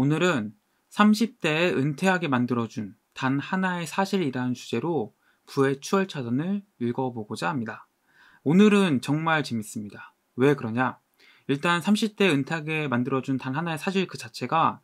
오늘은 30대에 은퇴하게 만들어준 단 하나의 사실이라는 주제로 부의 추월차전을 읽어보고자 합니다. 오늘은 정말 재밌습니다. 왜 그러냐? 일단 30대 은퇴하게 만들어준 단 하나의 사실 그 자체가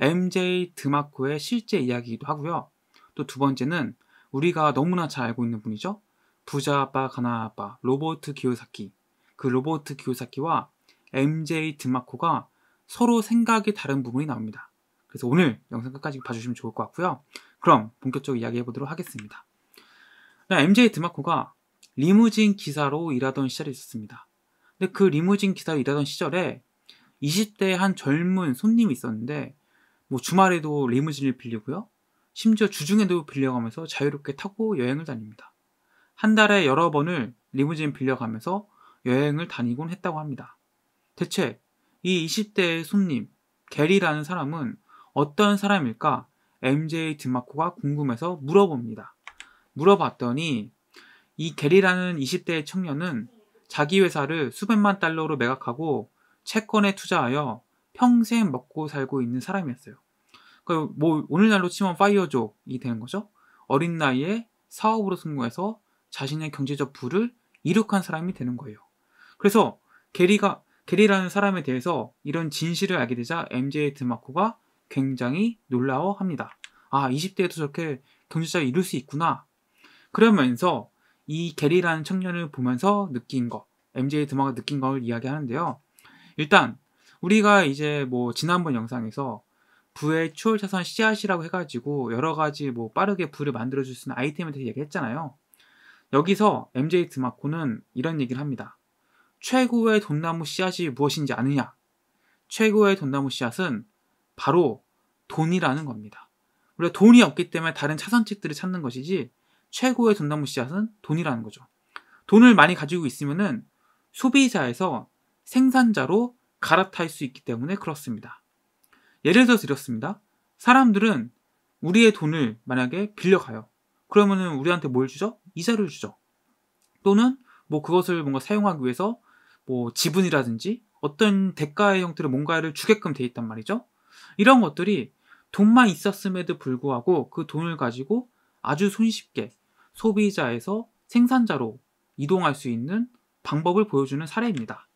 MJ 드마코의 실제 이야기이기도 하고요. 또 두 번째는 우리가 너무나 잘 알고 있는 분이죠. 부자 아빠, 가나 아빠, 로버트 기요사키. 그 로버트 기요사키와 MJ 드마코가 서로 생각이 다른 부분이 나옵니다. 그래서 오늘 영상 끝까지 봐주시면 좋을 것 같고요. 그럼 본격적으로 이야기해 보도록 하겠습니다. 네, MJ 드마코가 리무진 기사로 일하던 시절이 있었습니다. 근데 그 리무진 기사로 일하던 시절에 20대 한 젊은 손님이 있었는데 뭐 주말에도 리무진을 빌리고요. 심지어 주중에도 빌려가면서 자유롭게 타고 여행을 다닙니다. 한 달에 여러 번을 리무진 빌려가면서 여행을 다니곤 했다고 합니다. 대체 이 20대의 손님, 게리라는 사람은 어떤 사람일까? MJ 드마코가 궁금해서 물어봅니다. 물어봤더니 이 게리라는 20대의 청년은 자기 회사를 수백만 달러로 매각하고 채권에 투자하여 평생 먹고 살고 있는 사람이었어요. 그러니까 뭐 오늘날로 치면 파이어족이 되는 거죠. 어린 나이에 사업으로 성공해서 자신의 경제적 부를 이룩한 사람이 되는 거예요. 그래서 게리가 게리라는 사람에 대해서 이런 진실을 알게 되자 MJ 드마코가 굉장히 놀라워합니다. 아, 20대에도 저렇게 경제자가 이룰 수 있구나. 그러면서 이 게리라는 청년을 보면서 느낀 것, MJ 드마가 느낀 걸 이야기하는데요. 일단 우리가 이제 뭐 지난번 영상에서 부의 추월 차선 씨앗이라고 해가지고 여러 가지 뭐 빠르게 부를 만들어줄 수 있는 아이템에 대해 서 얘기했잖아요. 여기서 MJ 드마코는 이런 얘기를 합니다. 최고의 돈나무 씨앗이 무엇인지 아느냐? 최고의 돈나무 씨앗은 바로 돈이라는 겁니다. 우리가 돈이 없기 때문에 다른 차선책들을 찾는 것이지 최고의 돈나무 씨앗은 돈이라는 거죠. 돈을 많이 가지고 있으면은 소비자에서 생산자로 갈아탈 수 있기 때문에 그렇습니다. 예를 들어 드렸습니다. 사람들은 우리의 돈을 만약에 빌려가요. 그러면은 우리한테 뭘 주죠? 이자를 주죠. 또는 뭐 그것을 뭔가 사용하기 위해서 뭐 지분이라든지 어떤 대가의 형태로 뭔가를 주게끔 돼 있단 말이죠. 이런 것들이 돈만 있었음에도 불구하고 그 돈을 가지고 아주 손쉽게 소비자에서 생산자로 이동할 수 있는 방법을 보여주는 사례입니다.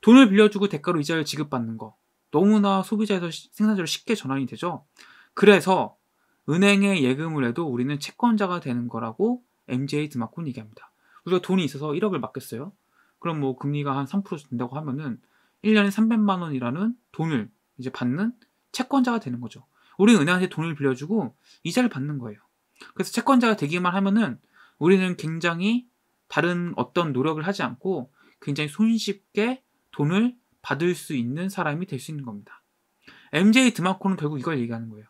돈을 빌려주고 대가로 이자를 지급받는 거 너무나 소비자에서 생산자로 쉽게 전환이 되죠. 그래서 은행에 예금을 해도 우리는 채권자가 되는 거라고 MJ 드마콘 얘기합니다. 우리가 돈이 있어서 1억을 맡겼어요. 그럼 뭐 금리가 한 3% 된다고 하면은 1년에 300만 원이라는 돈을 이제 받는 채권자가 되는 거죠. 우리 는 은행한테 돈을 빌려주고 이자를 받는 거예요. 그래서 채권자가 되기만 하면은 우리는 굉장히 다른 어떤 노력을 하지 않고 굉장히 손쉽게 돈을 받을 수 있는 사람이 될 수 있는 겁니다. MJ 드마코는 결국 이걸 얘기하는 거예요.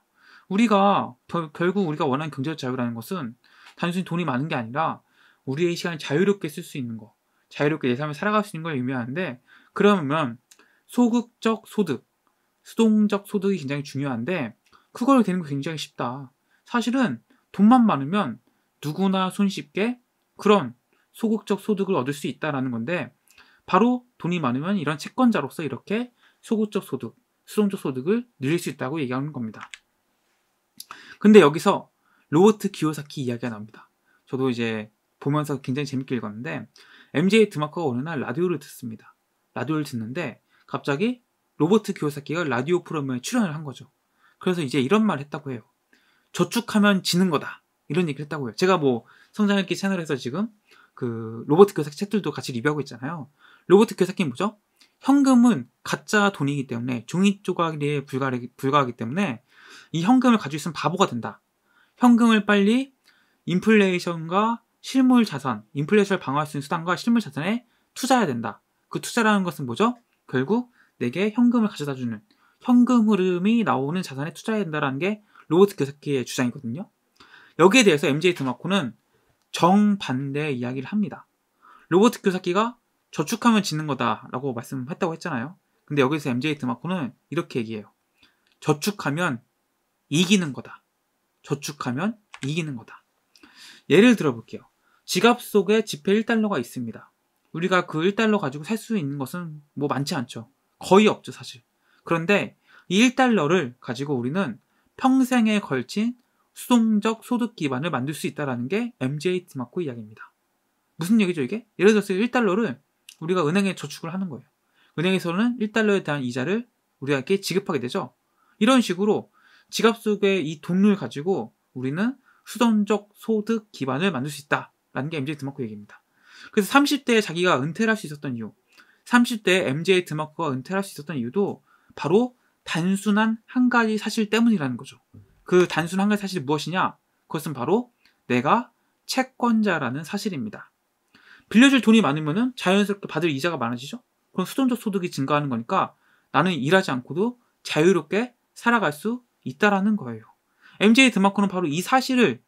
우리가 결국 우리가 원하는 경제적 자유라는 것은 단순히 돈이 많은 게 아니라 우리의 시간을 자유롭게 쓸 수 있는 거. 자유롭게 내 삶을 살아갈 수 있는 걸 의미하는데 그러면 소극적 소득, 수동적 소득이 굉장히 중요한데 그걸 되는 게 굉장히 쉽다. 사실은 돈만 많으면 누구나 손쉽게 그런 소극적 소득을 얻을 수 있다라는 건데 바로 돈이 많으면 이런 채권자로서 이렇게 소극적 소득, 수동적 소득을 늘릴 수 있다고 얘기하는 겁니다. 근데 여기서 로버트 기요사키 이야기가 나옵니다. 저도 이제 보면서 굉장히 재밌게 읽었는데 MJ 드마커가 어느 날 라디오를 듣습니다. 라디오를 듣는데 갑자기 로버트 기요사키가 라디오 프로그램에 출연을 한 거죠. 그래서 이제 이런 말을 했다고 해요. 저축하면 지는 거다. 이런 얘기를 했다고 해요. 제가 뭐성장했기 채널에서 지금 그 로버트 교사키 책들도 같이 리뷰하고 있잖아요. 로버트 교사키는 뭐죠? 현금은 가짜 돈이기 때문에 종이 조각에 불과하기 때문에 이 현금을 가지고 있으면 바보가 된다. 현금을 빨리 인플레이션과 실물 자산, 인플레이션을 방어할 수 있는 수단과 실물 자산에 투자해야 된다. 그 투자라는 것은 뭐죠? 결국 내게 현금을 가져다 주는 현금 흐름이 나오는 자산에 투자해야 된다라는 게 로버트 교사키의 주장이거든요. 여기에 대해서 MJ 드마코는 정반대 이야기를 합니다. 로버트 교사키가 저축하면 짓는 거다라고 말씀했다고 했잖아요. 근데 여기서 MJ 드마코는 이렇게 얘기해요. 저축하면 이기는 거다. 저축하면 이기는 거다. 예를 들어 볼게요. 지갑 속에 지폐 1달러가 있습니다. 우리가 그 1달러 가지고 살 수 있는 것은 뭐 많지 않죠. 거의 없죠, 사실. 그런데 이 1달러를 가지고 우리는 평생에 걸친 수동적 소득 기반을 만들 수 있다는 게 MJ 트마코 이야기입니다. 무슨 얘기죠, 이게? 예를 들어서 1달러를 우리가 은행에 저축을 하는 거예요. 은행에서는 1달러에 대한 이자를 우리에게 지급하게 되죠. 이런 식으로 지갑 속에 이 돈을 가지고 우리는 수동적 소득 기반을 만들 수 있다. 라는 게 MJ 드마크 얘기입니다. 그래서 30대에 자기가 은퇴를 할 수 있었던 이유 30대에 MJ 드마크가 은퇴를 할 수 있었던 이유도 바로 단순한 한 가지 사실 때문이라는 거죠. 그 단순한 가지 사실이 무엇이냐? 그것은 바로 내가 채권자라는 사실입니다. 빌려줄 돈이 많으면 자연스럽게 받을 이자가 많아지죠? 그럼 수동적 소득이 증가하는 거니까 나는 일하지 않고도 자유롭게 살아갈 수 있다라는 거예요. MJ 드마크는 바로 이 사실을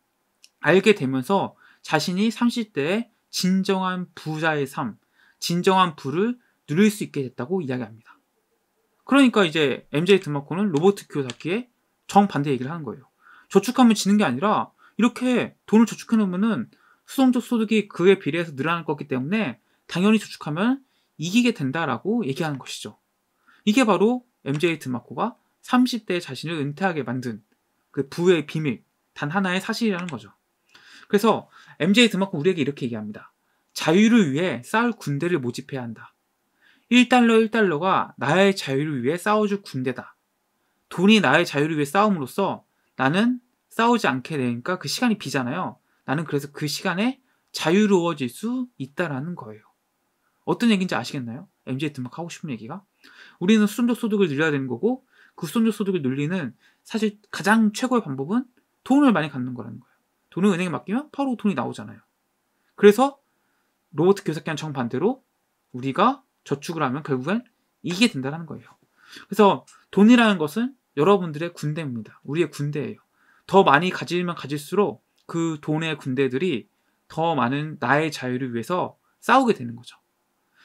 알게 되면서 자신이 30대에 진정한 부자의 삶, 진정한 부를 누릴 수 있게 됐다고 이야기합니다. 그러니까 이제 MJ 드마코는 로버트 키오사키의 정반대 얘기를 하는 거예요. 저축하면 지는 게 아니라 이렇게 돈을 저축해 놓으면은 수성적 소득이 그에 비례해서 늘어날 거기 때문에 당연히 저축하면 이기게 된다라고 얘기하는 것이죠. 이게 바로 MJ 드마코가 30대 자신을 은퇴하게 만든 그 부의 비밀 단 하나의 사실이라는 거죠. 그래서 MJ 드마코 우리에게 이렇게 얘기합니다. 자유를 위해 싸울 군대를 모집해야 한다. 1달러 1달러가 나의 자유를 위해 싸워줄 군대다. 돈이 나의 자유를 위해 싸움으로써 나는 싸우지 않게 되니까 그 시간이 비잖아요. 나는 그래서 그 시간에 자유로워질 수 있다라는 거예요. 어떤 얘기인지 아시겠나요? MJ 드막 하고 싶은 얘기가 우리는 수준적 소득을 늘려야 되는 거고 그 수준적 소득을 늘리는 사실 가장 최고의 방법은 돈을 많이 갖는 거라는 거예요. 돈을 은행에 맡기면 바로 돈이 나오잖아요. 그래서 로버트 교사기한 정반대로 우리가 저축을 하면 결국엔 이게 된다는 거예요. 그래서 돈이라는 것은 여러분들의 군대입니다. 우리의 군대예요. 더 많이 가지면 가질수록 그 돈의 군대들이 더 많은 나의 자유를 위해서 싸우게 되는 거죠.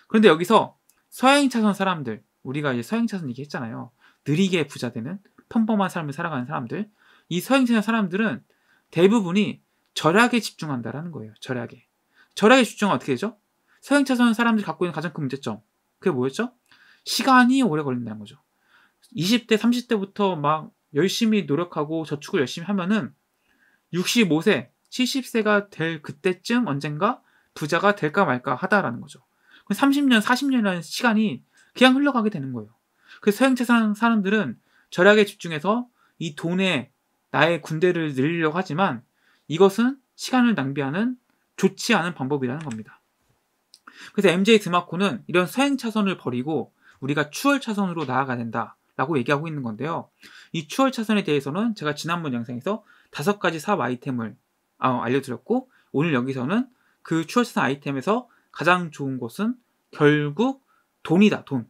그런데 여기서 서행 차선 사람들, 우리가 이제 서행 차선 얘기했잖아요. 느리게 부자 되는 평범한 삶을 살아가는 사람들, 이 서행 차선 사람들은 대부분이 절약에 집중한다라는 거예요. 절약에. 절약에 집중은 어떻게 되죠? 서행차선 사람들이 갖고 있는 가장 큰 문제점. 그게 뭐였죠? 시간이 오래 걸린다는 거죠. 20대, 30대부터 막 열심히 노력하고 저축을 열심히 하면은 65세, 70세가 될 그때쯤 언젠가 부자가 될까 말까 하다라는 거죠. 30년, 40년이라는 시간이 그냥 흘러가게 되는 거예요. 그래서 서행차산 사람들은 절약에 집중해서 이 돈의 나의 군대를 늘리려고 하지만 이것은 시간을 낭비하는 좋지 않은 방법이라는 겁니다. 그래서 MJ 드마코는 이런 서행 차선을 버리고 우리가 추월 차선으로 나아가야 된다라고 얘기하고 있는 건데요. 이 추월 차선에 대해서는 제가 지난번 영상에서 다섯 가지 사 아이템을 아, 알려드렸고 오늘 여기서는 그 추월 차선 아이템에서 가장 좋은 것은 결국 돈이다 돈.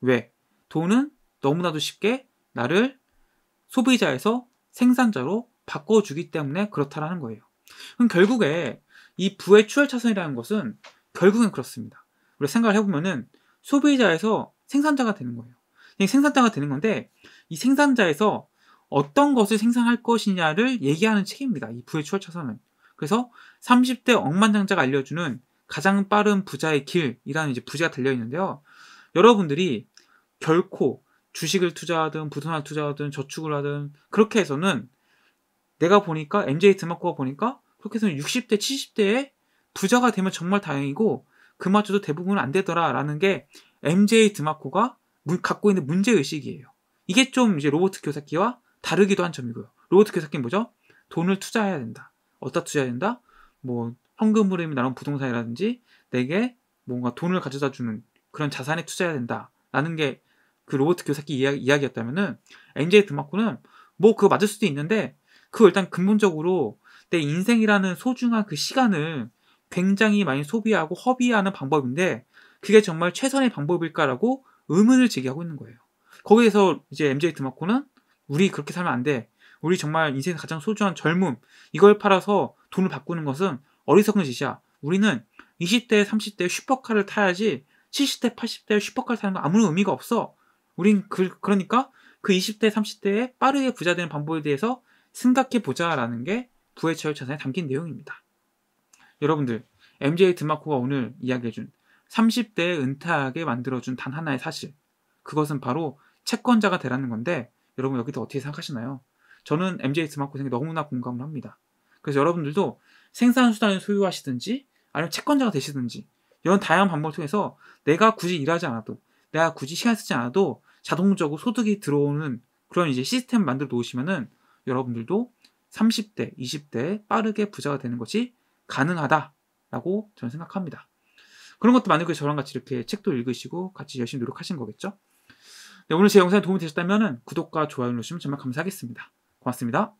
왜? 돈은 너무나도 쉽게 나를 소비자에서 생산자로 바꿔주기 때문에 그렇다라는 거예요. 그럼 결국에 이 부의 추월차선이라는 것은 결국엔 그렇습니다. 우리가 생각을 해보면은 소비자에서 생산자가 되는 거예요. 생산자가 되는 건데 이 생산자에서 어떤 것을 생산할 것이냐를 얘기하는 책입니다. 이 부의 추월차선은. 그래서 30대 억만장자가 알려주는 가장 빠른 부자의 길이라는 이제 부제가 달려 있는데요. 여러분들이 결코 주식을 투자하든 부동산 투자하든 저축을 하든 그렇게 해서는 내가 보니까 MJ 드마코가 보니까 그렇게 해서 는 60대 70대에 부자가 되면 정말 다행이고 그마저도 대부분 안 되더라라는 게 MJ 드마코가 갖고 있는 문제 의식이에요. 이게 좀 이제 로버트 교사키와 다르기도 한 점이고요. 로버트 교사키는 뭐죠? 돈을 투자해야 된다. 어디다 투자해야 된다? 뭐 현금 흐름이 나온 부동산이라든지 내게 뭔가 돈을 가져다 주는 그런 자산에 투자해야 된다라는 게그 로버트 교사키 이야, 기였다면은 NJ 드마코는 뭐 그거 맞을 수도 있는데 그거 일단 근본적으로 내 인생이라는 소중한 그 시간을 굉장히 많이 소비하고 허비하는 방법인데 그게 정말 최선의 방법일까라고 의문을 제기하고 있는 거예요. 거기에서 이제 MJ 드마코는 우리 그렇게 살면 안 돼. 우리 정말 인생에 가장 소중한 젊음 이걸 팔아서 돈을 바꾸는 것은 어리석은 짓이야. 우리는 20대, 30대 슈퍼카를 타야지 70대, 80대 슈퍼카를 타는 건 아무런 의미가 없어. 우린 그, 그러니까 그 20대, 30대에 빠르게 부자 되는 방법에 대해서 생각해 보자라는 게 부의 처철차선에 담긴 내용입니다. 여러분들, MJ 드마코가 오늘 이야기해준 30대에 은퇴하게 만들어준 단 하나의 사실. 그것은 바로 채권자가 되라는 건데, 여러분 여기서 어떻게 생각하시나요? 저는 MJ 드마코 생에 너무나 공감을 합니다. 그래서 여러분들도 생산수단을 소유하시든지, 아니면 채권자가 되시든지, 이런 다양한 방법을 통해서 내가 굳이 일하지 않아도, 내가 굳이 시간 쓰지 않아도 자동적으로 소득이 들어오는 그런 이제 시스템 만들어 놓으시면은 여러분들도 30대, 2 0대 빠르게 부자가 되는 것이 가능하다라고 저는 생각합니다. 그런 것도 만으고 저랑 같이 이렇게 책도 읽으시고 같이 열심히 노력하신 거겠죠? 네, 오늘 제영상에 도움이 되셨다면 구독과 좋아요 눌러주시면 정말 감사하겠습니다. 고맙습니다.